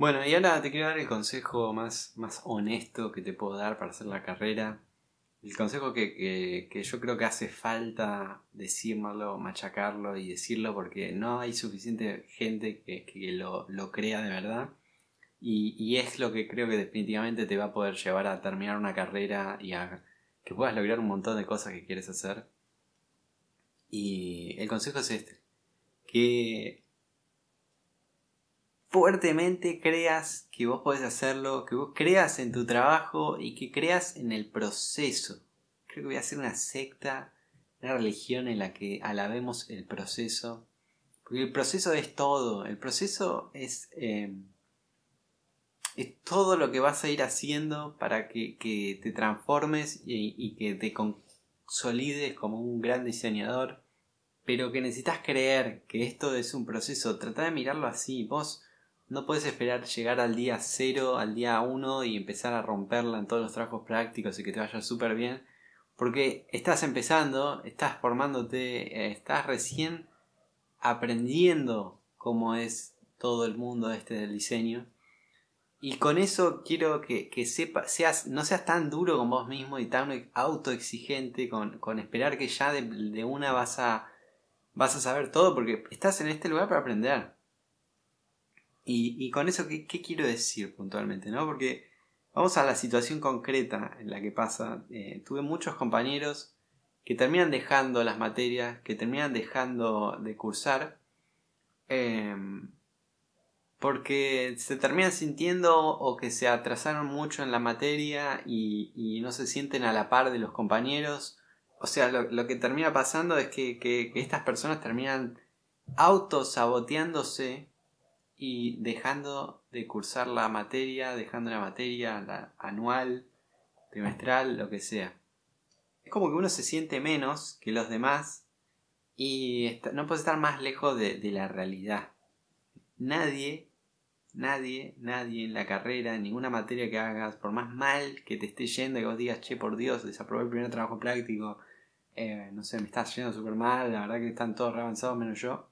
Bueno, y ahora te quiero dar el consejo más, más honesto que te puedo dar para hacer la carrera. El consejo que, yo creo que hace falta decírmelo, machacarlo y decirlo porque no hay suficiente gente que, lo, crea de verdad. Y, y, es lo que creo que definitivamente te va a poder llevar a terminar una carrera y a que puedas lograr un montón de cosas que quieres hacer. Y el consejo es este, que fuertemente creas que vos podés hacerlo, que vos creas en tu trabajo y que creas en el proceso. Creo que voy a hacer una secta, una religión en la que alabemos el proceso. Porque el proceso es todo, el proceso es, em, es todo lo que vas a ir haciendo para que, te transformes y, y que te consolides como un gran diseñador pero que necesitas creer que esto es un proceso. Trata de mirarlo así. Vos no puedes esperar llegar al día 0, al día 1 y empezar a romperla en todos los trabajos prácticos y que te vaya súper bien. Porque estás empezando, estás formándote, estás recién aprendiendo cómo es todo el mundo este del diseño. Y con eso quiero que, que seas, no seas tan duro con vos mismo y tan autoexigente con, con esperar que ya de, de, una vas a, vas a saber todo, porque estás en este lugar para aprender. Y, con eso, ¿qué, quiero decir puntualmente? Porque vamos a la situación concreta en la que pasa. Eh, tuve muchos compañeros que terminan dejando las materias, que terminan dejando de cursar, em, porque se terminan sintiendo o que se atrasaron mucho en la materia y, no se sienten a la par de los compañeros. O sea, lo, que termina pasando es que, que estas personas terminan autosaboteándose y dejando de cursar la materia, dejando la materia la anual, trimestral, lo que sea. Es como que uno se siente menos que los demás y no puede estar más lejos de, la realidad. Nadie, nadie, nadie en la carrera, en ninguna materia que hagas, por más mal que te esté yendo, que vos digas, che, por Dios, desaprobé el primer trabajo práctico, eh, no sé, me estás yendo súper mal, la verdad que están todos reavanzados menos yo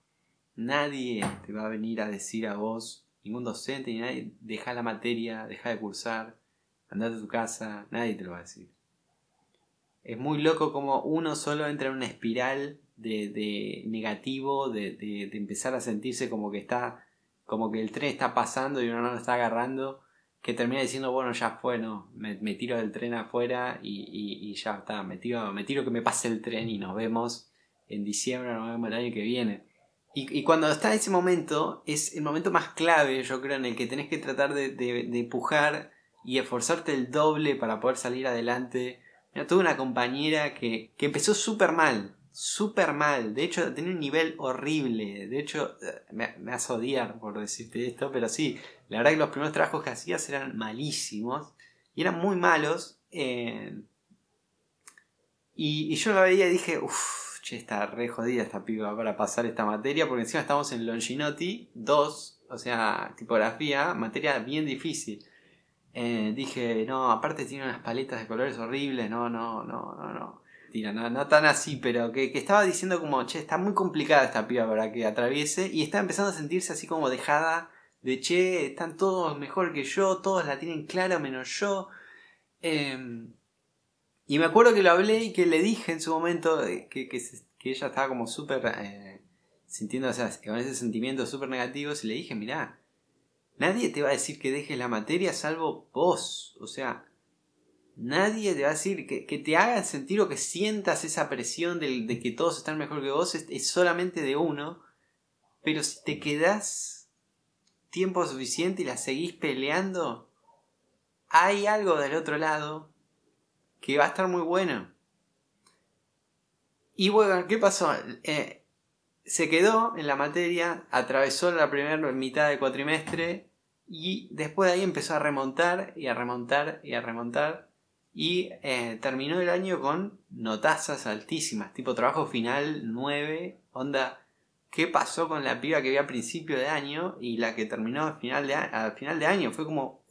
Nadie te va a venir a decir a vos, ningún docente ni nadie, deja la materia, deja de cursar, andate a tu casa, nadie te lo va a decir. Es muy loco como uno solo entra en una espiral de, de negativo, de, empezar a sentirse como que está, como que el tren está pasando y uno no lo está agarrando que termina diciendo, bueno, ya fue, no, me, me tiro del tren afuera y, ya está, me tiro, me tiro, que me pase el tren y nos vemos en diciembre, nos vemos el año que viene. Y, cuando está ese momento, es el momento más clave, yo creo, en el que tenés que tratar de, empujar y esforzarte el doble para poder salir adelante. tuve una compañera que, empezó súper mal, súper mal. De hecho, tenía un nivel horrible. De hecho, eh, me, me hace odiar por decirte esto, pero sí, la verdad que los primeros trabajos que hacías eran malísimos y eran muy malos. Eh, y, y yo la veía y dije, uff, che, está re jodida esta piba para pasar esta materia, porque encima estamos en Longinotti 2, o sea, tipografía, materia bien difícil. Eh, dije, no, aparte tiene unas paletas de colores horribles, no, no, no, no, no. Tira, no, no tan así, pero que, que estaba diciendo como, che, está muy complicada esta piba para que atraviese y está empezando a sentirse así como dejada de, che, están todos mejor que yo, todos la tienen clara menos yo. Eh, y me acuerdo que lo hablé y que le dije en su momento eh, que, que, ella estaba como súper eh, sintiendo, o sea, con ese sentimiento súper negativo, y le dije, mirá, nadie te va a decir que dejes la materia salvo vos, o sea, nadie te va a decir que, que te hagan sentir o que sientas esa presión de, de que todos están mejor que vos, es, solamente de uno, pero si te quedas tiempo suficiente y la seguís peleando, hay algo del otro lado que va a estar muy bueno. Y bueno, ¿qué pasó? Eh, se quedó en la materia, atravesó la primera mitad de cuatrimestre y después de ahí empezó a remontar y a remontar y a remontar y eh, terminó el año con notazas altísimas, tipo trabajo final 9, onda, ¿qué pasó con la piba que vi a principio de año y la que terminó al final de, final de año? Fue como,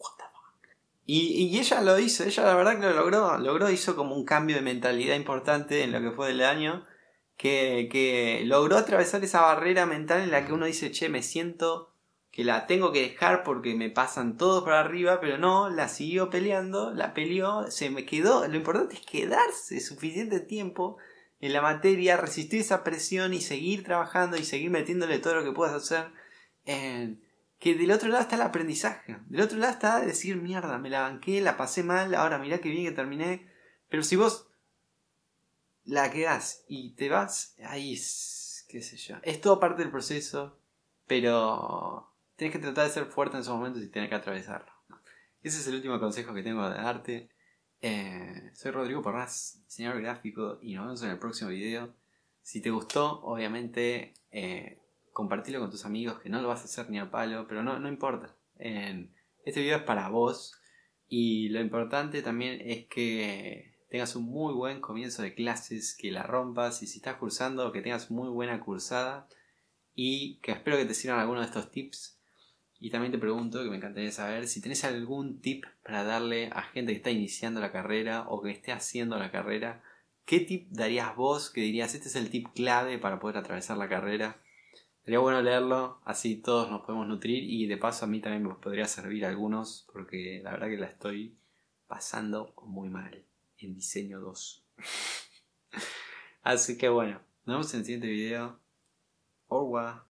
y, y, ella lo hizo, ella la verdad que lo logró, logró, hizo como un cambio de mentalidad importante en lo que fue del año, que, logró atravesar esa barrera mental en la que uno dice, che, me siento que la tengo que dejar porque me pasan todos para arriba, pero no, la siguió peleando, la peleó, se me quedó, lo importante es quedarse suficiente tiempo en la materia, resistir esa presión y seguir trabajando y seguir metiéndole todo lo que puedas hacer. en que del otro lado está el aprendizaje. Del otro lado está decir, mierda, me la banqué, la pasé mal, ahora mirá que bien que terminé. Pero si vos la quedás y te vas, ahí es, qué sé yo. Es todo parte del proceso, pero tienes que tratar de ser fuerte en esos momentos y tener que atravesarlo. Ese es el último consejo que tengo de darte. Eh, soy Rodrigo Porras, diseñador gráfico, y nos vemos en el próximo video. Si te gustó, obviamente... Eh, compartirlo con tus amigos, que no lo vas a hacer ni a palo, pero no, no importa. Em, este video es para vos y lo importante también es que tengas un muy buen comienzo de clases, que la rompas y si estás cursando, que tengas muy buena cursada y que espero que te sirvan algunos de estos tips. Y también te pregunto, que me encantaría saber, si tenés algún tip para darle a gente que está iniciando la carrera o que esté haciendo la carrera, ¿qué tip darías vos que dirías este es el tip clave para poder atravesar la carrera? Sería bueno leerlo, así todos nos podemos nutrir y de paso a mí también me podría servir algunos porque la verdad que la estoy pasando muy mal en diseño 2. así que bueno, nos vemos en el siguiente video. Orwa.